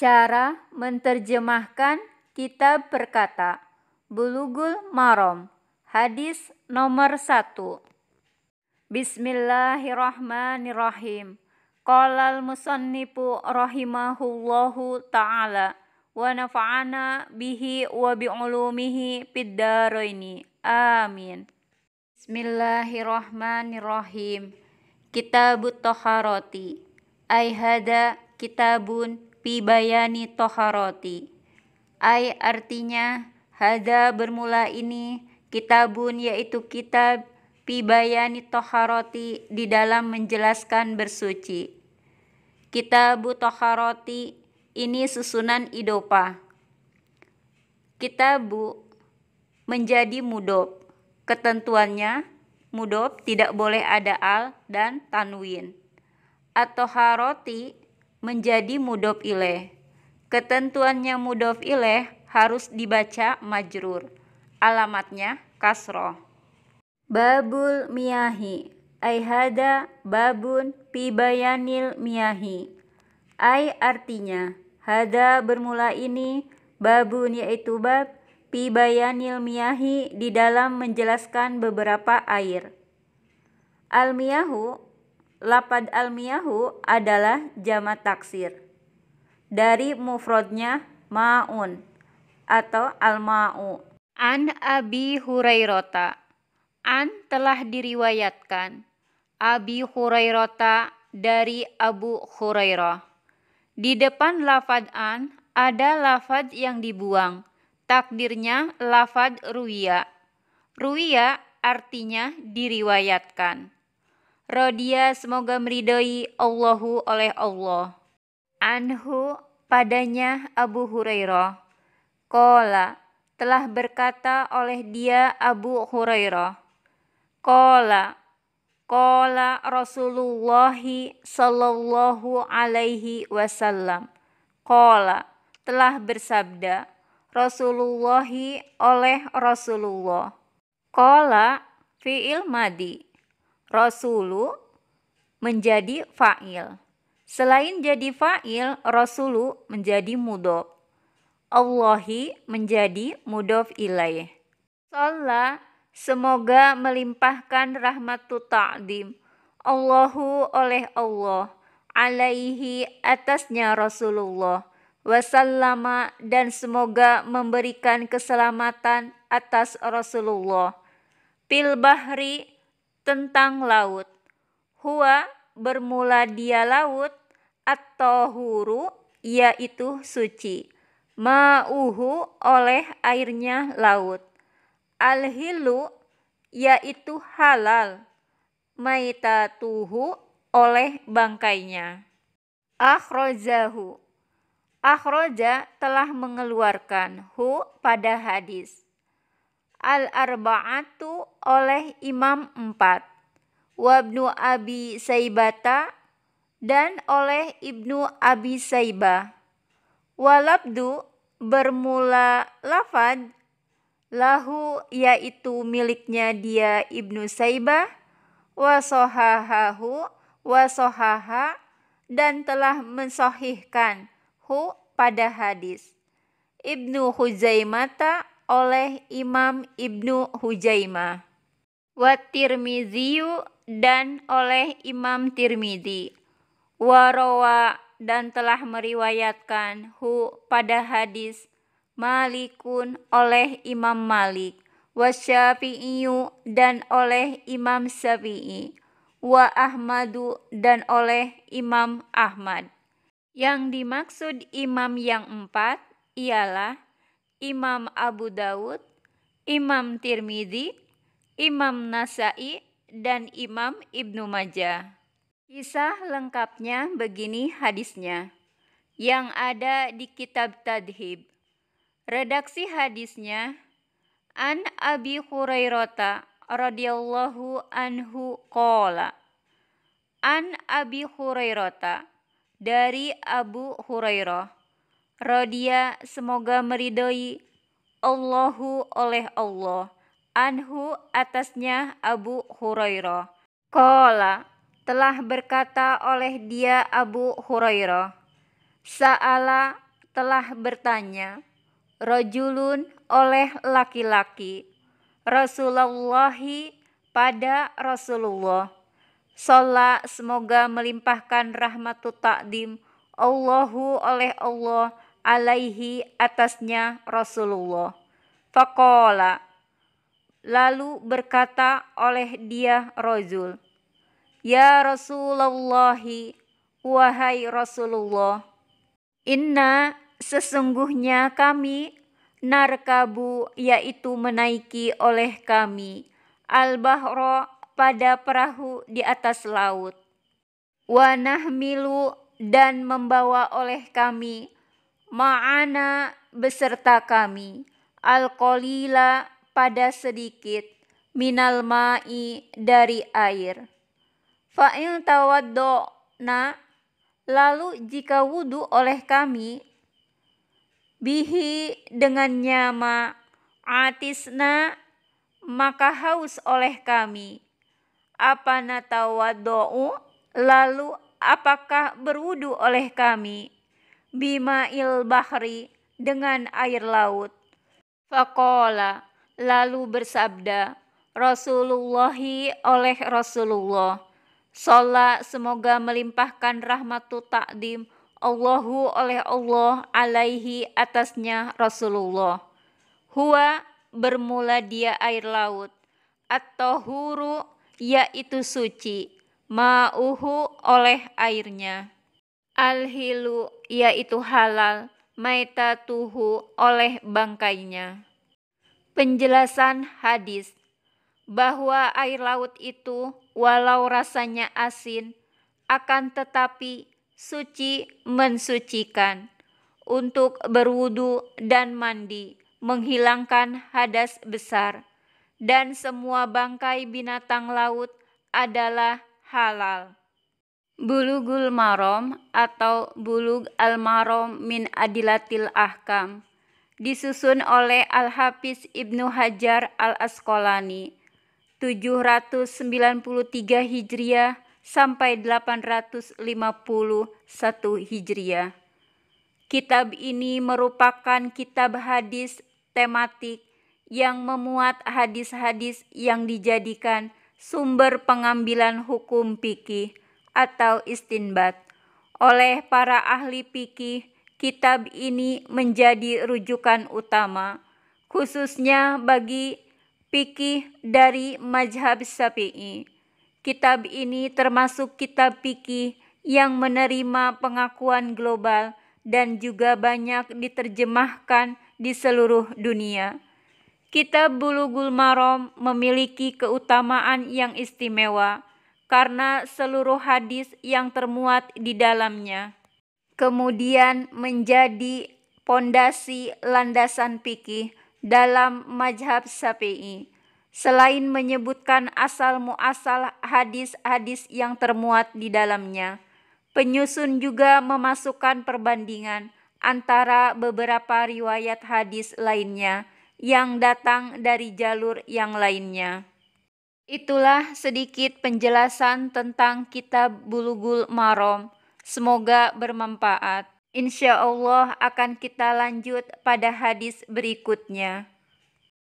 Cara menerjemahkan kitab berkata Bulugul Maram Hadis nomor 1 Bismillahirrahmanirrahim Qalal musannifu rahimahullahu ta'ala wa nafa'ana bihi wa bi'ulumihi fid daraini. Amin. Bismillahirrahmanirrahim. Kitabut Taharati. Ai hada kitabun pibayani toharoti. ay artinya hada bermula ini kitabun yaitu kitab pibayani toharoti di dalam menjelaskan bersuci. Kitabu toharoti ini susunan idopa. Kitabu menjadi mudob. Ketentuannya mudob tidak boleh ada al dan tanwin. Atau haroti menjadi mudof ileh. Ketentuannya mudof ileh harus dibaca majrur. Alamatnya kasroh. Babul miyahi. Aihada babun pibayanil miyahi. ay artinya, hada bermula ini, babun yaitu bab, pibayanil miyahi di dalam menjelaskan beberapa air. al Lapad almiyahu adalah jama taksir dari mufrodnya maun atau almau. An Abi Hurairota. An telah diriwayatkan Abi Hurairota dari Abu Hurairah. Di depan lafad an ada lafad yang dibuang. Takdirnya lafad ruya. Ruya artinya diriwayatkan. Rodia semoga meridoi Allahu oleh Allah. Anhu padanya Abu Hurairah. Kola telah berkata oleh dia Abu Hurairah. Kola Kola Rasulullah sallallahu alaihi wasallam. Kola telah bersabda Rasulullah oleh Rasulullah. Kola fi'il madi Rasulu menjadi fa'il. Selain jadi fa'il, Rasulu menjadi mudof. Allahi menjadi mudof ilaih. Sholla, semoga melimpahkan rahmatu ta'dim. Allahu oleh Allah, alaihi atasnya Rasulullah, wasallama dan semoga memberikan keselamatan atas Rasulullah. Pil tentang laut. Hua bermula dia laut atau huru yaitu suci. Ma'uhu oleh airnya laut. Al-hilu yaitu halal. Maitatuhu oleh bangkainya. Akrojahu. Akhroja telah mengeluarkan hu pada hadis. Al-arba'atu oleh imam empat, Wabnu Abi Saibata dan oleh Ibnu Abi Saiba Walabdu bermula lafad lahu yaitu miliknya dia Ibnu Saiba wasohahahu wasohaha dan telah mensohihkan hu pada hadis. Ibnu Huzaimata oleh Imam Ibnu Hujaimah wa tirmiziyu dan oleh Imam Tirmizi warawa dan telah meriwayatkan hu pada hadis malikun oleh Imam Malik wa syafi'iyu dan oleh Imam Syafi'i wa Ahmadu dan oleh Imam Ahmad yang dimaksud imam yang empat ialah Imam Abu Dawud, Imam Tirmidzi, Imam Nasai, dan Imam Ibnu Majah. Kisah lengkapnya begini hadisnya. Yang ada di kitab Tadhib. Redaksi hadisnya An Abi Hurairah radhiyallahu anhu qala An Abi Hurairah dari Abu Hurairah Rodia semoga meridoi Allahu oleh Allah anhu atasnya Abu Hurairah. Kola telah berkata oleh dia Abu Hurairah. Sa'ala telah bertanya, rojulun oleh laki-laki, Rasulullahi pada Rasulullah. Sholat semoga melimpahkan rahmatu takdim Allahu oleh Allah alaihi atasnya Rasulullah. Fakola Lalu berkata oleh dia Rasul, Ya Rasulullah, wahai Rasulullah, Inna sesungguhnya kami narkabu yaitu menaiki oleh kami al-bahro pada perahu di atas laut. Wanah milu dan membawa oleh kami ma'ana beserta kami al pada sedikit minal ma'i dari air. Fa'il tawaddo'na lalu jika wudhu oleh kami bihi dengan nyama atisna maka haus oleh kami. Apa natawaddo'u lalu apakah berwudu oleh kami bima il bahri dengan air laut. Fakola lalu bersabda, Rasulullah oleh Rasulullah. Salat semoga melimpahkan rahmatu takdim Allahu oleh Allah alaihi atasnya Rasulullah. Huwa bermula dia air laut. Atau huru yaitu suci. Ma'uhu oleh airnya. Al-hilu yaitu halal. Maitatuhu oleh bangkainya. Penjelasan hadis bahwa air laut itu walau rasanya asin akan tetapi suci mensucikan untuk berwudu dan mandi menghilangkan hadas besar dan semua bangkai binatang laut adalah halal. Bulugul Marom atau Bulug Al Marom min Adilatil Ahkam disusun oleh Al-Hafiz Ibnu Hajar Al-Asqalani 793 Hijriah sampai 851 Hijriah. Kitab ini merupakan kitab hadis tematik yang memuat hadis-hadis yang dijadikan sumber pengambilan hukum fikih atau istinbat oleh para ahli fikih kitab ini menjadi rujukan utama khususnya bagi pikih dari mazhab Syafi'i. Kitab ini termasuk kitab pikih yang menerima pengakuan global dan juga banyak diterjemahkan di seluruh dunia. Kitab Bulughul Maram memiliki keutamaan yang istimewa karena seluruh hadis yang termuat di dalamnya kemudian menjadi pondasi landasan fikih dalam mazhab Syafi'i. Selain menyebutkan asal muasal hadis-hadis yang termuat di dalamnya, penyusun juga memasukkan perbandingan antara beberapa riwayat hadis lainnya yang datang dari jalur yang lainnya. Itulah sedikit penjelasan tentang kitab Bulughul Maram. Semoga bermanfaat. Insya Allah akan kita lanjut pada hadis berikutnya.